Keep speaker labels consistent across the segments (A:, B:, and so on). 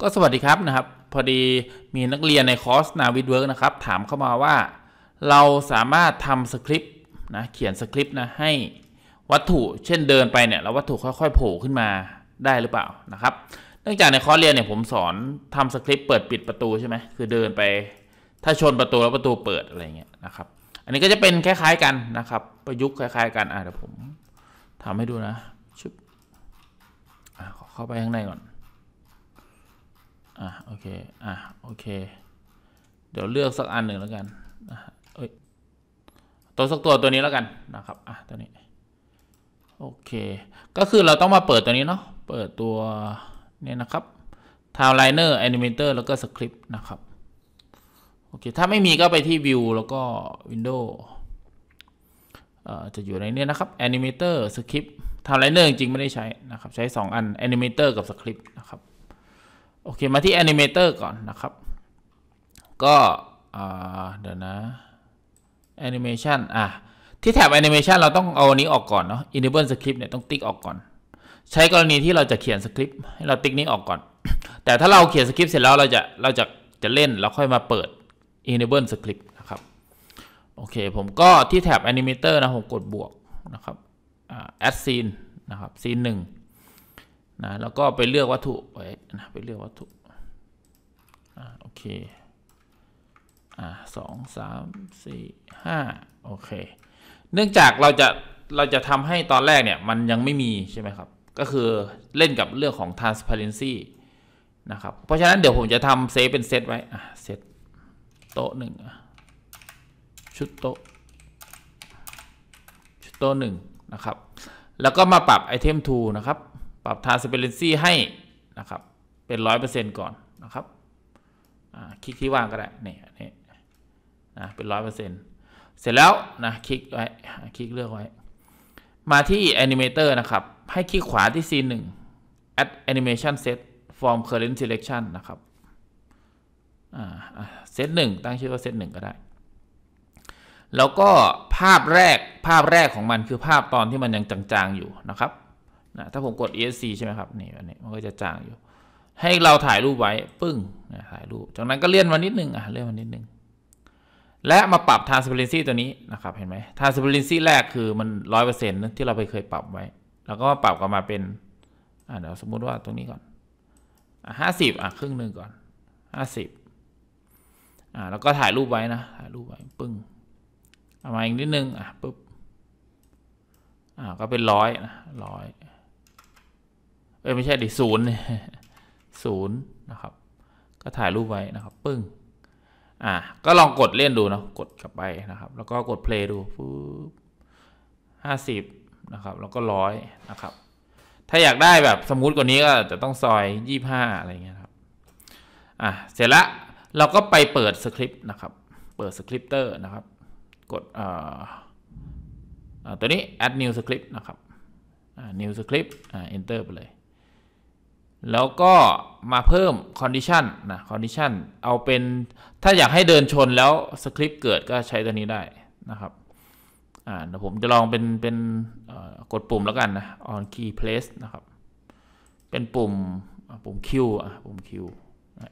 A: ก็สวัสดีครับนะครับ พอดีมีนักเรียนในคอร์สนาวิดเวิร์กนะครับ ถามเข้ามาว่าเราสามารถทำสคริปต์นะ เขียนสคริปต์นะให้วัตถุเช่นเดินไปเนี่ยแล้ววัตถุค่อยๆโผล่ขึ้นมาได้หรือเปล่านะครับเนื่องจากในคอร์สเรียนเนี่ยผมสอนทำสคริปต์เปิดปิดประตูใช่ไหมคือเดินไปถ้าชนประตูแล้วประตูเปิดอะไรเงี้ยนะครับอันนี้ก็จะเป็นคล้ายๆกันนะครับประยุกต์คล้ายๆกันอ่ะเดี๋ยวผมทำให้ดูนะชุบขอเข้าไปข้างในก่อนอ่ะโอเคอ่ะโอเคเดี๋ยวเลือกสักอันหนึ่งแล้วกันะฮะเอ้ยตัวสักตัวตัวนี้แล้วกันนะครับอ่ะตัวนี้โอเค ก็คือเราต้องมาเปิดตัวนี้เนาะเปิดตัวเนี่ยนะครับ timeliner animator แล้วก็ script นะครับโอเคถ้าไม่มีก็ไปที่ view แล้วก็ window จะอยู่ในนี้นะครับ animator script timeliner จริงไม่ได้ใช้นะครับใช้ 2 อัน animator กับ script นะครับโอเคมาที่ Animator ก่อนนะครับก็เดี๋ยวนะ Animation อ่ะที่แถบ Animation เราต้องเอาอันนี้ออกก่อนเนาะ Enable Script เนี่ยต้องติ๊กออกก่อน ใช้กรณีที่เราจะเขียนสคริปต์ให้เราติ๊กนี้ออกก่อน แต่ถ้าเราเขียนสคริปต์เสร็จแล้วเราจะเราจะจะเล่นแล้วค่อยมาเปิด Enable Script นะครับโอเคผมก็ที่แถบ Animator นะผมกดบวกนะครับ Add Scene นะครับ Scene งนะแล้วก็ไปเลือกวัตถุไว้นะไปเลือกวัตถุอ่าโอเคอ่าสองสามสี่ห้าโอเค เนื่องจากเราจะเราจะทำให้ตอนแรกเนี่ย มันยังไม่มีใช่ไหมครับ ก็คือเล่นกับเรื่องของ transparency นะครับ เพราะฉะนั้นเดี๋ยวผมจะทำเซฟเป็นเซตไว้อ่าเซตโต๊ะหนึ่งชุดโต๊ะ ชุดโต๊ะหนึ่งนะครับ แล้วก็มาปรับไอเทม to นะครับรับ transparency ให้ นะครับ เป็น 100%ก่อนนะครับ คลิกที่ว่างก็ได้ นี่นี่นะเป็น 100%เสร็จแล้ว นะ คลิกไว้ คลิกเลือกไว้ มาที่ animator นะครับ ให้คลิกขวาที่ scene 1 add animation set from current selection นะครับเซตหนึ่งตั้งชื่อว่าเซตหนึ่งก็ได้ แล้วก็ภาพแรกภาพแรกของมันคือภาพตอนที่มันยังจางๆอยู่นะครับนะถ้าผมกด ESC ใช่ไหมครับ นี่อันนี้มันก็จะจางอยู่ ให้เราถ่ายรูปไว้ปึ้งนะถ่ายรูปจากนั้นก็เลื่อนมานิดนึงอ่ะเลื่อนมานิดนึง และมาปรับ transparency ตัวนี้นะครับเห็นไหม transparency แรกคือมันร้อยเปอร์เซ็นต์ที่เราไปเคยปรับไว้ แล้วก็ปรับกลับมาเป็นอ่าเดี๋ยวสมมุติว่าตรงนี้ก่อนห้าสิบอ่ะครึ่งหนึ่งก่อนห้าสิบอ่าแล้วก็ถ่ายรูปไว้นะถ่ายรูปไว้ปึ้งเอามาอีกนิดนึงอ่ะปุ๊บอ่าก็เป็นร้อยนะร้อยอ้ยไม่ใช่ดิศูนย์ศูนย์นะครับก็ถ่ายรูปไว้นะครับ ปึ้งอ่ะก็ลองกดเล่นดูเนาะกดกลับไปนะครับ แล้วก็กดเพลย์ดูปุ๊บห้าสิบนะครับแล้วก็ร้อยนะครับ ถ้าอยากได้แบบสมูทกว่านี้ก็จะต้องซอยยี่ห้าอะไรเงี้ยครับอ่ะเสร็จละเราก็ไปเปิดสคริปต์นะครับ เปิดสคริปเตอร์นะครับ กดเอ่อตัวนี้ add new script นะครับ new script อ่า enter ไปเลยแล้วก็มาเพิ่ม condition นะ condition เอาเป็นถ้าอยากให้เดินชนแล้วสคริปต์เกิดก็ใช้ตัวนี้ได้นะครับอ่าเดี๋ยวผมจะลองเป็นเป็นกดปุ่มแล้วกันนะ on key place นะครับ เป็นปุ่ม ปุ่ม Q อ่ะปุ่ม Q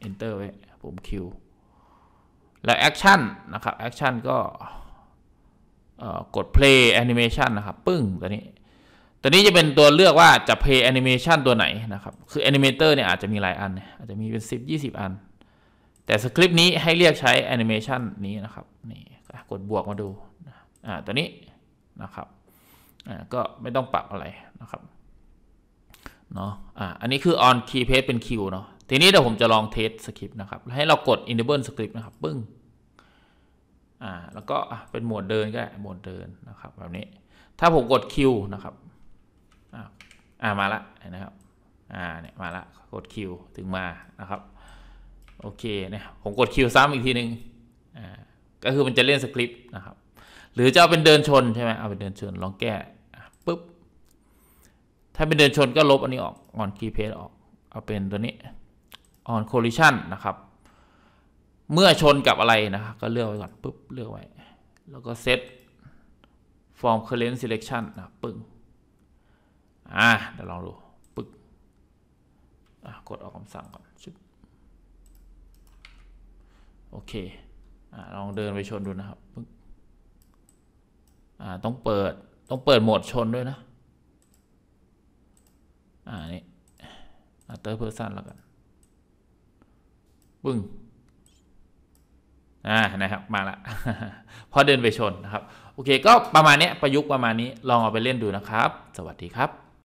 A: enter ไว้ ปุ่ม Q แล้ว action นะครับ action ก็กด play animation นะครับปึ้งตัวนี้ตัวนี้จะเป็นตัวเลือกว่าจะเพย์แอนิเมชันตัวไหนนะครับ คือแอนิเมเตอร์เนี่ยอาจจะมีหลายอัน อาจจะมีเป็น 10 20 อัน แต่สคริปต์นี้ให้เรียกใช้แอนิเมชันนี้นะครับ นี่กดบวกมาดูอ่าตัวนี้นะครับ อ่าก็ไม่ต้องปรับอะไรนะครับ เนาะ อ่าอันนี้คือ on key page เป็น Q เนาะ ทีนี้เดี๋ยวผมจะลองเทสสคริปต์นะครับ ให้เรากด enable script นะครับ ปึ้ง อ่าแล้วก็เป็นโหมดเดินก็ได้โหมดเดินนะครับ แบบนี้ ถ้าผมกด Q นะครับอ่ามาละนะครับอ่าเนี่ยมาละกด Q ถึงมานะครับ โอเคเนี่ยผมกด Q ซ้ำอีกทีหนึ่งอ่าก็คือมันจะเล่นสคริปต์นะครับหรือจะเอาเป็นเดินชนใช่ไหมเอาเป็นเดินชนลองแก้ปุ๊บถ้าเป็นเดินชนก็ลบอันนี้ออก ออนคีย์เพ e ออกเอาเป็นตัวนี้อ่อนโคลิชันนะครับเมื่อชนกับอะไรนะครับก็เลือกไว้ก่อนปุ๊บเลือกไว้แล้วก็เซตฟอร์มเค r e n ซ selection นะปึ้งอ่ะเดี๋ยวลองดูปึ๊กกดออกคำสั่งก่อนชุบโอเคอลองเดินไปชนดูนะครับปึ๊กอ่าต้องเปิดต้องเปิดโหมดชนด้วยนะอ่านี่เตอร์เพอร์ซันแล้วกันปึ้งอ่านะครับมาละพอเดินไปชนนะครับโอเคก็ประมาณนี้ประยุกต์ประมาณนี้ลองเอาไปเล่นดูนะครับ สวัสดีครับ